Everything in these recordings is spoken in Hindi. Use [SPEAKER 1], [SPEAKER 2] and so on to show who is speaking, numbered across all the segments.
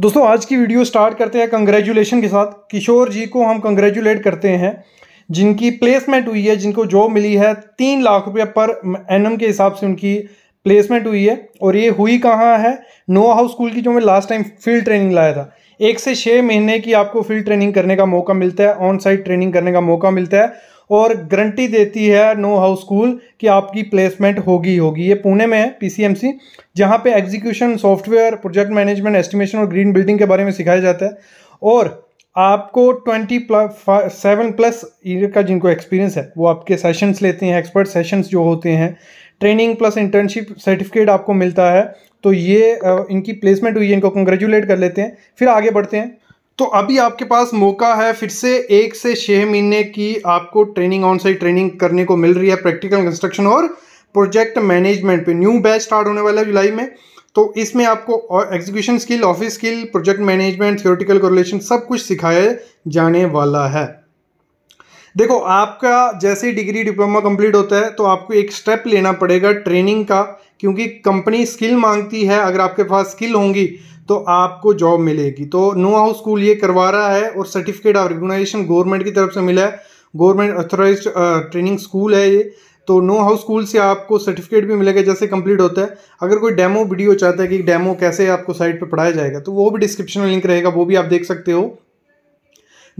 [SPEAKER 1] दोस्तों आज की वीडियो स्टार्ट करते हैं कंग्रेचुलेशन के साथ किशोर जी को हम कंग्रेचुलेट करते हैं जिनकी प्लेसमेंट हुई है जिनको जॉब मिली है तीन लाख रुपये पर एनम के हिसाब से उनकी प्लेसमेंट हुई है और ये हुई कहाँ है नोआ हाउस स्कूल की जो मैं लास्ट टाइम फील्ड ट्रेनिंग लाया था एक से छः महीने की आपको फील्ड ट्रेनिंग करने का मौका मिलता है ऑन साइड ट्रेनिंग करने का मौका मिलता है और गारंटी देती है नो हाउ स्कूल कि आपकी प्लेसमेंट होगी होगी ये पुणे में है पीसीएमसी जहाँ पे execution software project management estimation और ग्रीन बिल्डिंग के बारे में सिखाया जाता है और आपको twenty plus seven plus year का जिनको एक्सपीरियंस है वो आपके सेशंस लेते हैं एक्सपर्ट सेशंस जो होते हैं ट्रेनिंग प्लस इंटर्नशिप सर्टिफिकेट आपको मिलता है तो ये इनकी प्लेसमेंट हुई है इनको कंग्रेचुलेट कर लेते हैं फिर आगे बढ़ते हैं तो अभी आपके पास मौका है फिर से एक से छह महीने की आपको ट्रेनिंग ऑन साइड ट्रेनिंग करने को मिल रही है प्रैक्टिकल कंस्ट्रक्शन और प्रोजेक्ट मैनेजमेंट पे न्यू बैच स्टार्ट होने वाला है जुलाई में तो इसमें आपको execution skill office skill project management theoretical correlation सब कुछ सिखाया जाने वाला है देखो आपका जैसे ही डिग्री डिप्लोमा कंप्लीट होता है तो आपको एक स्टेप लेना पड़ेगा ट्रेनिंग का क्योंकि कंपनी स्किल मांगती है अगर आपके पास स्किल होंगी तो आपको जॉब मिलेगी तो नो हाउस स्कूल ये करवा रहा है और सर्टिफिकेट ऑफ रिकोगनाइजेशन गवर्नमेंट की तरफ से मिला है गवर्नमेंट ऑथोराइज ट्रेनिंग स्कूल है ये तो नो हाउस स्कूल से आपको सर्टिफिकेट भी मिलेगा जैसे कंप्लीट होता है अगर कोई डेमो वीडियो चाहता है कि डेमो कैसे आपको साइट पर पढ़ाया जाएगा तो वो भी डिस्क्रिप्शन में लिंक रहेगा वो भी आप देख सकते हो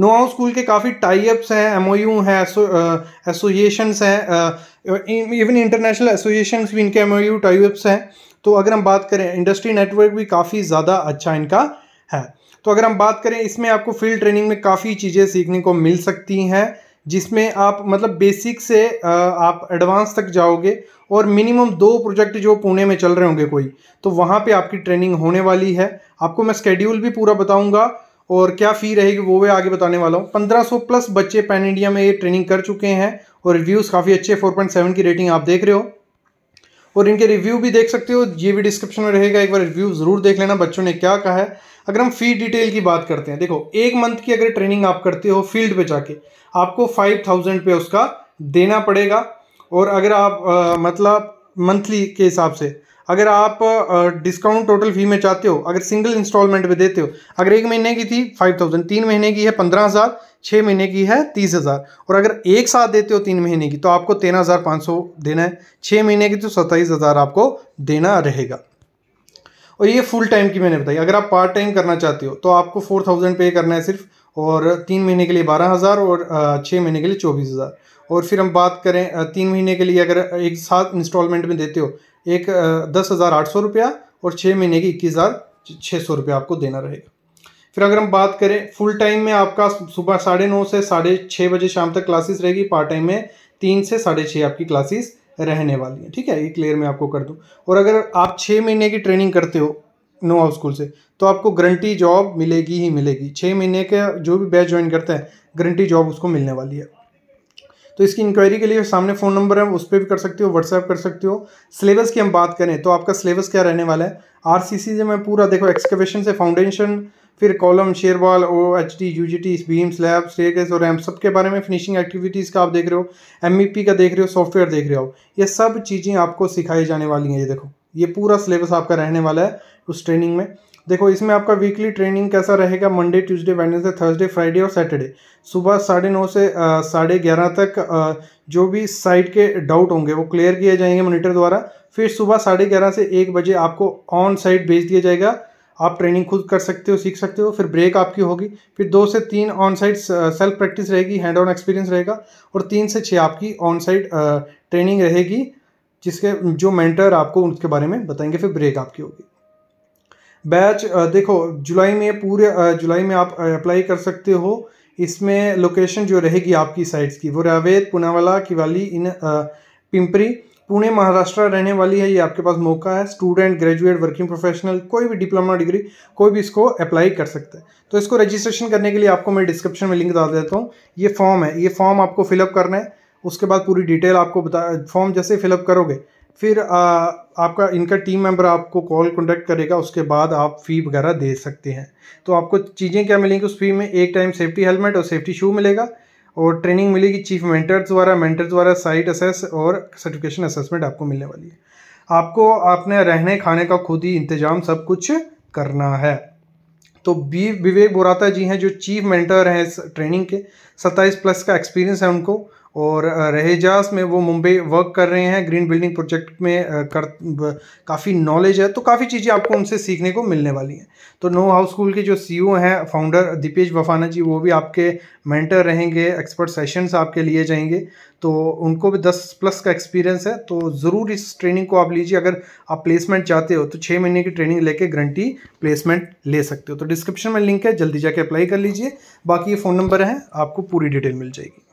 [SPEAKER 1] नोआउ स्कूल के काफ़ी टाइप्स हैं एम ओ यू हैं एसोसिएशंस हैं इवन इंटरनेशनल एसोसिएशंस भी इनके एम ओ यू टाइप्स हैं तो अगर हम बात करें इंडस्ट्री नेटवर्क भी काफ़ी ज़्यादा अच्छा इनका है तो अगर हम बात करें इसमें आपको फील्ड ट्रेनिंग में काफ़ी चीज़ें सीखने को मिल सकती हैं जिसमें आप मतलब बेसिक से आप एडवांस तक जाओगे और मिनिमम दो प्रोजेक्ट जो पुणे में चल रहे होंगे कोई तो वहाँ पे आपकी ट्रेनिंग होने वाली है आपको मैं स्केड्यूल भी पूरा बताऊँगा और क्या फ़ी रहेगी वो भी आगे बताने वाला हूँ पंद्रह प्लस बच्चे पैन इंडिया में ये ट्रेनिंग कर चुके हैं और रिव्यूज़ काफ़ी अच्छे फोर की रेटिंग आप देख रहे हो और इनके रिव्यू भी देख सकते हो ये भी डिस्क्रिप्शन में रहेगा एक बार रिव्यू ज़रूर देख लेना बच्चों ने क्या कहा है अगर हम फी डिटेल की बात करते हैं देखो एक मंथ की अगर ट्रेनिंग आप करते हो फील्ड पे जाके आपको फाइव थाउजेंड पे उसका देना पड़ेगा और अगर आप आ, मतलब मंथली के हिसाब से अगर आप डिस्काउंट टोटल फी में चाहते हो अगर सिंगल इंस्टॉलमेंट में देते हो अगर एक महीने की थी फाइव थाउजेंड तीन महीने की है पंद्रह हज़ार छः महीने की है तीस हज़ार और अगर एक साथ देते हो तीन महीने की तो आपको तेरह हज़ार पाँच सौ देना है छः महीने की तो सत्ताईस हज़ार आपको देना रहेगा और ये फुल टाइम की मैंने बताई अगर आप पार्ट टाइम करना चाहते हो तो आपको फोर थाउजेंड पे करना है सिर्फ और तीन महीने के लिए बारह हज़ार और छः महीने के लिए चौबीस हज़ार और फिर हम बात करें तीन महीने के लिए अगर एक साथ इंस्टॉलमेंट में देते हो एक दस हज़ार आठ सौ रुपया और छः महीने की इक्कीस हज़ार छः सौ रुपया आपको देना रहेगा फिर अगर हम बात करें फुल टाइम में आपका सुबह साढ़े नौ से साढ़े छः बजे शाम तक क्लासेस रहेगी पार्ट टाइम में तीन से साढ़े छः आपकी क्लासेस रहने वाली हैं ठीक है ये क्लियर मैं आपको कर दूँ और अगर आप छः महीने की ट्रेनिंग करते हो नो हाउस स्कूल से तो आपको गारंटी जॉब मिलेगी ही मिलेगी छः महीने का जो भी बैच ज्वाइन करता है गारंटी जॉब उसको मिलने वाली है तो इसकी इंक्वायरी के लिए सामने फ़ोन नंबर है उस पर भी कर सकते हो व्हाट्सएप कर सकते हो सिलेबस की हम बात करें तो आपका सिलेबस क्या रहने वाला है आर सी सी से मैं पूरा देखो एक्सकवेशन से फाउंडेशन फिर column shear O H D U G T beam slab staircase और एम सब के बारे में फिनिशिंग एक्टिविटीज़ का आप देख रहे हो एम ई पी का देख रहे हो सॉफ्टवेयर देख रहे हो ये सब चीज़ें आपको सिखाई जाने वाली हैं ये देखो ये पूरा सिलेबस आपका रहने वाला है उस ट्रेनिंग में देखो इसमें आपका वीकली ट्रेनिंग कैसा रहेगा Monday Tuesday Wednesday Thursday Friday और सैटरडे सुबह साढ़े नौ से साढ़े ग्यारह तक आ, जो भी साइट के डाउट होंगे वो क्लियर किए जाएंगे मॉनिटर द्वारा फिर सुबह साढ़े ग्यारह से एक बजे आपको ऑन साइट भेज दिया जाएगा आप ट्रेनिंग खुद कर सकते हो सीख सकते हो फिर ब्रेक आपकी होगी फिर दो से तीन ऑन साइड सेल्फ प्रैक्टिस रहेगी हैंड ऑन एक्सपीरियंस रहेगा और तीन से छः आपकी ऑन साइड ट्रेनिंग रहेगी जिसके जो मेंटर आपको उसके बारे में बताएंगे फिर ब्रेक आपकी होगी बैच देखो जुलाई में पूरे जुलाई में आप अप्लाई कर सकते हो इसमें लोकेशन जो रहेगी आपकी साइट्स की वो रावेद पुनावाला किवाली इन पिंपरी पुणे महाराष्ट्र रहने वाली है ये आपके पास मौका है स्टूडेंट ग्रेजुएट वर्किंग प्रोफेशनल कोई भी डिप्लोमा डिग्री कोई भी इसको अप्लाई कर सकता है तो इसको रजिस्ट्रेशन करने के लिए आपको मैं डिस्क्रिप्शन में लिंक डाल देता हूँ ये फॉर्म है ये फॉर्म आपको फिलअप करना है उसके बाद पूरी डिटेल आपको बता फॉर्म जैसे फिलअप करोगे फिर आ, आपका इनका टीम मेंबर आपको कॉल कंडक्ट करेगा उसके बाद आप फ़ी वगैरह दे सकते हैं तो आपको चीज़ें क्या मिलेंगी उस फ़ी में एक टाइम सेफ्टी हेलमेट और सेफ्टी शू मिलेगा और ट्रेनिंग मिलेगी चीफ मेंटर्स द्वारा मेंटर्स द्वारा साइट असेस और सर्टिफिकेशन असेसमेंट आपको मिलने वाली है आपको आपने रहने खाने का खुद ही इंतजाम सब कुछ करना है तो बी विवेक बोराता जी हैं जो चीफ मेंटर हैं ट्रेनिंग के सत्ताईस प्लस का एक्सपीरियंस है उनको और रहेजास में वो मुंबई वर्क कर रहे हैं ग्रीन बिल्डिंग प्रोजेक्ट में कर काफ़ी नॉलेज है तो काफ़ी चीज़ें आपको उनसे सीखने को मिलने वाली हैं तो नो हाउस स्कूल के जो सीईओ हैं फाउंडर दीपेश वफाना जी वो भी आपके मेंटर रहेंगे एक्सपर्ट सेशंस आपके लिए जाएंगे तो उनको भी दस प्लस का एक्सपीरियंस है तो ज़रूर इस ट्रेनिंग को आप लीजिए अगर आप प्लेसमेंट चाहते हो तो छः महीने की ट्रेनिंग लेके गारंटी प्लेसमेंट ले सकते हो तो डिस्क्रिप्शन में लिंक है जल्दी जाके अप्लाई कर लीजिए बाकी ये फ़ोन नंबर है आपको पूरी डिटेल मिल जाएगी